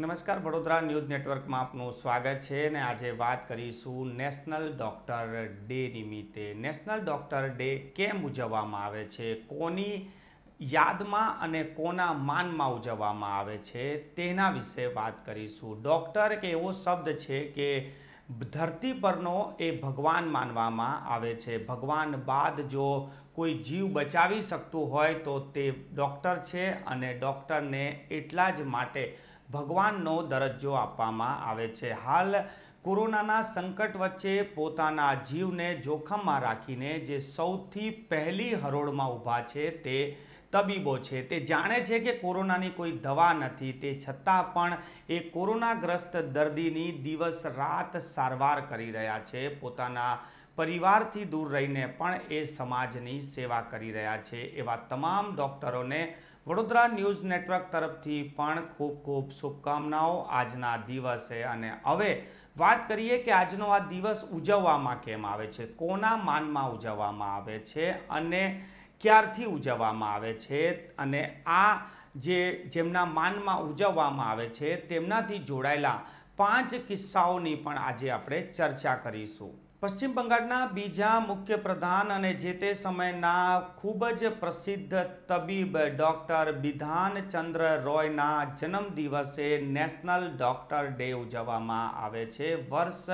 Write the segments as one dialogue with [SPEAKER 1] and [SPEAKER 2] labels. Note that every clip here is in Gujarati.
[SPEAKER 1] નમસ્કાર વડોદરા ન્યૂઝ નેટવર્કમાં આપનું સ્વાગત છે અને આજે વાત કરીશું નેશનલ ડૉક્ટર ડે નિમિત્તે નેશનલ ડૉક્ટર ડે કેમ ઉજવવામાં આવે છે કોની યાદમાં અને કોના માનમાં ઉજવવામાં આવે છે તેના વિશે વાત કરીશું ડૉક્ટર એક એવો શબ્દ છે કે ધરતી પરનો એ ભગવાન માનવામાં આવે છે ભગવાન બાદ જો કોઈ જીવ બચાવી શકતું હોય તો તે ડૉક્ટર છે અને ડૉક્ટરને એટલા જ માટે ભગવાનનો દરજ્જો આપવામાં આવે છે હાલ કોરોનાના સંકટ વચ્ચે પોતાના જીવને જોખમમાં રાખીને જે સૌથી પહેલી હરોળમાં ઊભા છે તે તબીબો છે તે જાણે છે કે કોરોનાની કોઈ દવા નથી તે છતાં પણ એ કોરોનાગ્રસ્ત દર્દીની દિવસ રાત સારવાર કરી રહ્યા છે પોતાના પરિવારથી દૂર રહીને પણ એ સમાજની સેવા કરી રહ્યા છે એવા તમામ ડૉક્ટરોને વડોદરા ન્યૂઝ નેટવર્ક તરફથી પણ ખૂબ ખૂબ શુભકામનાઓ આજના દિવસે અને હવે વાત કરીએ કે આજનો આ દિવસ ઉજવવામાં કેમ આવે છે કોના માનમાં ઉજવવામાં આવે છે અને ક્યારથી ઉજવવામાં આવે છે અને આ જે જેમના માનમાં ઉજવવામાં આવે છે તેમનાથી જોડાયેલા પાંચ કિસ્સાઓની પણ આજે આપણે ચર્ચા કરીશું પશ્ચિમ બંગાળના બીજા મુખ્ય પ્રધાન અને જે તે સમયના ખૂબ જ પ્રસિદ્ધ તબીબ ડૉક્ટર બિધાનચંદ્ર રોયના જન્મદિવસે નેશનલ ડૉક્ટર ડે ઉજવવામાં આવે છે વર્ષ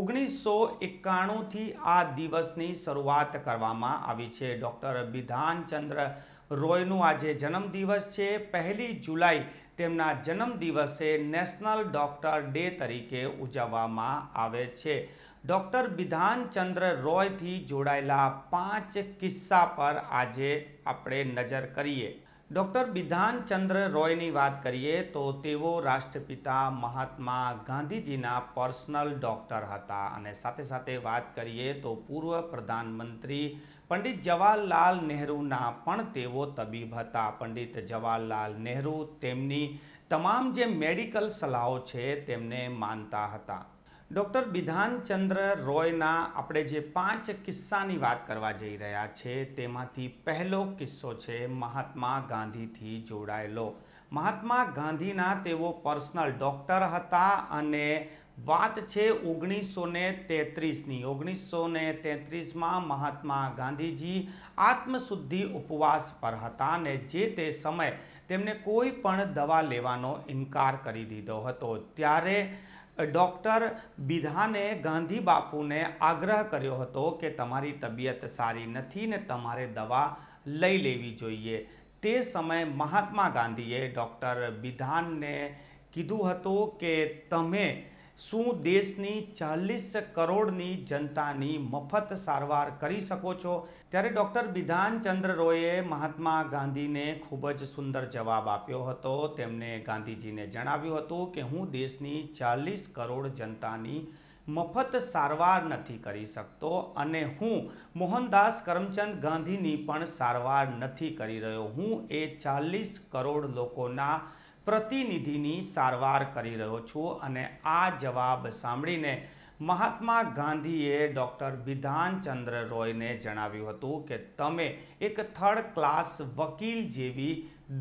[SPEAKER 1] ઓગણીસો એકાણુંથી આ દિવસની શરૂઆત કરવામાં આવી છે ડૉક્ટર બિધાનચંદ્ર રોયનું આજે જન્મદિવસ છે પહેલી જુલાઈ તેમના જન્મદિવસે નેશનલ ડૉક્ટર ડે તરીકે ઉજવવામાં આવે છે ડૉક્ટર વિધાનચંદ્ર રોયથી જોડાયેલા પાંચ કિસ્સા પર આજે આપણે નજર કરીએ ડૉક્ટર બિધાનચંદ્ર રોયની વાત કરીએ તો તેઓ રાષ્ટ્રપિતા મહાત્મા ગાંધીજીના પર્સનલ ડૉક્ટર હતા અને સાથે સાથે વાત કરીએ તો પૂર્વ પ્રધાનમંત્રી પંડિત જવાહરલાલ નહેરુના પણ તેઓ તબીબ હતા પંડિત જવાહરલાલ નહેરુ તેમની તમામ જે મેડિકલ સલાહો છે તેમને માનતા હતા ડૉક્ટર બિધાનચંદ્ર રોયના આપણે જે પાંચ કિસ્સાની વાત કરવા જઈ રહ્યા છે તેમાંથી પહેલો કિસ્સો છે મહાત્મા ગાંધીથી જોડાયેલો મહાત્મા ગાંધીના તેઓ પર્સનલ ડૉક્ટર હતા અને વાત છે ઓગણીસો ને તેત્રીસની ઓગણીસો ને તેત્રીસમાં મહાત્મા ગાંધીજી આત્મશુદ્ધિ ઉપવાસ પર હતા અને જે તે સમયે તેમને કોઈ પણ દવા લેવાનો ઇનકાર કરી દીધો હતો ત્યારે ડૉક્ટર બિધાને ગાંધી બાપુને આગ્રહ કર્યો હતો કે તમારી તબિયત સારી નથી ને તમારે દવા લઈ લેવી જોઈએ તે સમયે મહાત્મા ગાંધીએ ડૉક્ટર બિધાનને કીધું હતું કે તમે શું દેશની ચાલીસ કરોડની જનતાની મફત સારવાર કરી શકો છો ત્યારે ડૉક્ટર બિધાનચંદ્ર રોયે મહાત્મા ગાંધીને ખૂબ જ સુંદર જવાબ આપ્યો હતો તેમણે ગાંધીજીને જણાવ્યું હતું કે હું દેશની ચાલીસ કરોડ જનતાની મફત સારવાર નથી કરી શકતો અને હું મોહનદાસ કરમચંદ ગાંધીની પણ સારવાર નથી કરી રહ્યો હું એ ચાલીસ કરોડ લોકોના પ્રતિનિધિની સારવાર કરી રહ્યો છું અને આ જવાબ સાંભળીને મહાત્મા ગાંધીએ ડૉક્ટર બિધાનચંદ્ર રોયને જણાવ્યું હતું કે તમે એક થર્ડ ક્લાસ વકીલ જેવી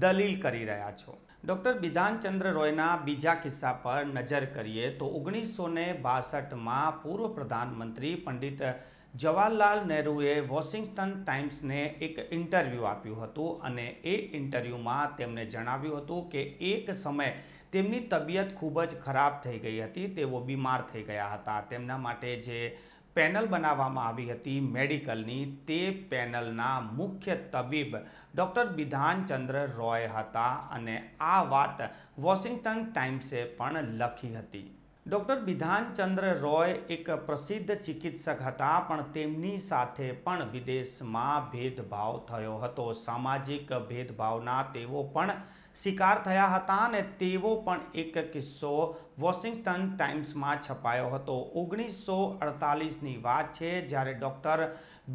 [SPEAKER 1] દલીલ કરી રહ્યા છો ડૉક્ટર બિધાનચંદ્ર રોયના બીજા કિસ્સા પર નજર કરીએ તો ઓગણીસો ને બાસઠમાં પૂર્વ પ્રધાનમંત્રી પંડિત જવાહરલાલ નહેરુએ વોશિંગ્ટન ટાઈમ્સને એક ઇન્ટરવ્યૂ આપ્યું હતું અને એ ઇન્ટરવ્યૂમાં તેમણે જણાવ્યું હતું કે એક સમયે તેમની તબિયત ખૂબ જ ખરાબ થઈ ગઈ હતી તેઓ બીમાર થઈ ગયા હતા તેમના માટે જે પેનલ બનાવવામાં આવી હતી મેડિકલની તે પેનલના મુખ્ય તબીબ ડૉક્ટર વિધાનચંદ્ર રોય હતા અને આ વાત વોશિંગ્ટન ટાઈમ્સે પણ લખી હતી ડૉક્ટર વિધાનચંદ્ર રોય એક પ્રસિદ્ધ ચિકિત્સક હતા પણ તેમની સાથે પણ વિદેશમાં ભેદભાવ થયો હતો સામાજિક ભેદભાવના તેઓ પણ શિકાર થયા હતા અને તેવો પણ એક કિસ્સો વોશિંગ્ટન ટાઈમ્સમાં છપાયો હતો ઓગણીસો અડતાલીસની વાત છે જ્યારે ડૉક્ટર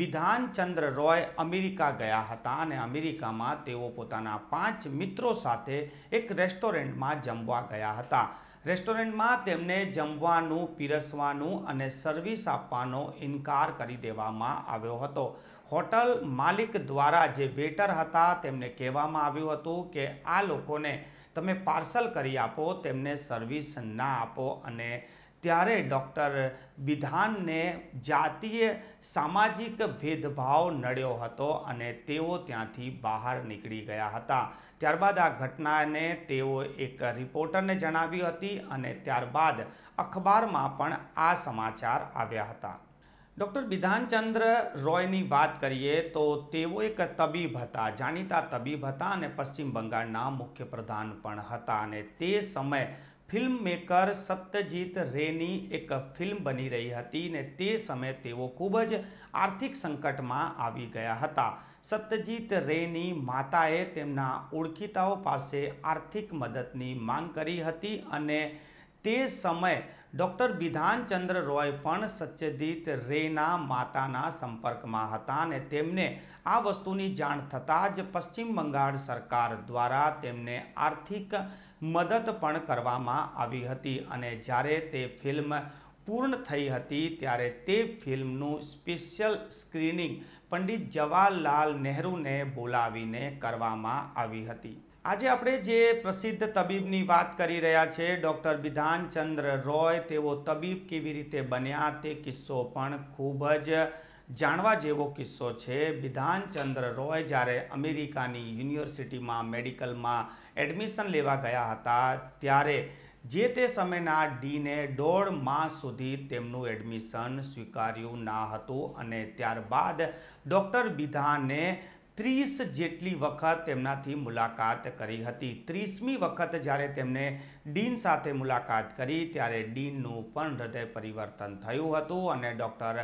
[SPEAKER 1] વિધાનચંદ્ર રોય અમેરિકા ગયા હતા અને અમેરિકામાં તેઓ પોતાના પાંચ મિત્રો સાથે એક રેસ્ટોરન્ટમાં જમવા ગયા હતા રેસ્ટોરન્ટમાં તેમને જમવાનું પીરસવાનું અને સર્વિસ આપવાનો ઇનકાર કરી દેવામાં આવ્યો હતો હોટલ માલિક દ્વારા જે વેટર હતા તેમને કહેવામાં આવ્યું હતું કે આ લોકોને તમે પાર્સલ કરી આપો તેમને સર્વિસ ના આપો અને ત્યારે ડૉક્ટર વિધાનને જાતીય સામાજિક ભેદભાવ નડ્યો હતો અને તેઓ ત્યાંથી બહાર નીકળી ગયા હતા ત્યારબાદ આ ઘટનાને તેઓ એક રિપોર્ટરને જણાવી હતી અને ત્યારબાદ અખબારમાં પણ આ સમાચાર આવ્યા હતા ડૉક્ટર વિધાનચંદ્ર રોયની વાત કરીએ તો તેઓ એક તબીબ હતા જાણીતા તબીબ હતા અને પશ્ચિમ બંગાળના મુખ્ય પ્રધાન પણ હતા અને તે સમય ફિલ્મ મેકર સપ્તજીત રેની એક ફિલ્મ બની રહી હતી ને તે સમયે તેઓ ખૂબ જ આર્થિક સંકટમાં આવી ગયા હતા સત્યજીત રેની માતાએ તેમના ઓળખીતાઓ પાસે આર્થિક મદદની માંગ કરી હતી અને તે સમયે ડૉક્ટર વિધાનચંદ્ર રોય પણ સત્યજીત રેના માતાના સંપર્કમાં હતા અને તેમને આ વસ્તુની જાણ થતાં જ પશ્ચિમ બંગાળ સરકાર દ્વારા તેમને આર્થિક મદદ પણ કરવામાં આવી હતી અને જ્યારે તે ફિલ્મ પૂર્ણ થઈ હતી ત્યારે તે ફિલ્મનું સ્પેશિયલ સ્ક્રીનિંગ પંડિત જવાહરલાલ નહેરુને બોલાવીને કરવામાં આવી હતી આજે આપણે જે પ્રસિદ્ધ તબીબની વાત કરી રહ્યા છે ડૉક્ટર વિધાનચંદ્ર રોય તેઓ તબીબ કેવી રીતે બન્યા તે કિસ્સો પણ ખૂબ જ જાણવા જેવો કિસ્સો છે વિધાનચંદ્ર રોય જ્યારે અમેરિકાની યુનિવર્સિટીમાં મેડિકલમાં એડમિશન લેવા ગયા હતા ત્યારે જે તે સમયના ડીને દોઢ માસ સુધી તેમનું એડમિશન સ્વીકાર્યું ના હતું અને ત્યારબાદ ડૉક્ટર બિધાને ત્રીસ જેટલી વખત તેમનાથી મુલાકાત કરી હતી ત્રીસમી વખત જ્યારે તેમણે ડીન સાથે મુલાકાત કરી ત્યારે ડીનનું પણ હૃદય પરિવર્તન થયું હતું અને ડૉક્ટર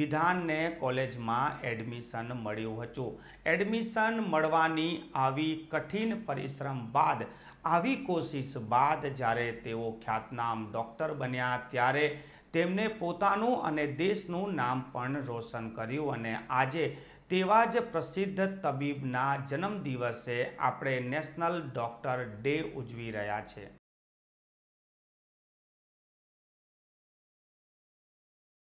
[SPEAKER 1] વિધાનને કોલેજમાં એડમિશન મળ્યું હતું એડમિશન મળવાની આવી કઠિન પરિશ્રમ બાદ આવી કોશિશ બાદ જ્યારે તેઓ ખ્યાતનામ ડૉક્ટર બન્યા ત્યારે તેમણે પોતાનું અને દેશનું નામ પણ રોશન કર્યું અને આજે તેવા જ પ્રસિદ્ધ તબીબના જન્મદિવસે આપણે નેશનલ ડૉક્ટર ડે ઉજવી રહ્યા છે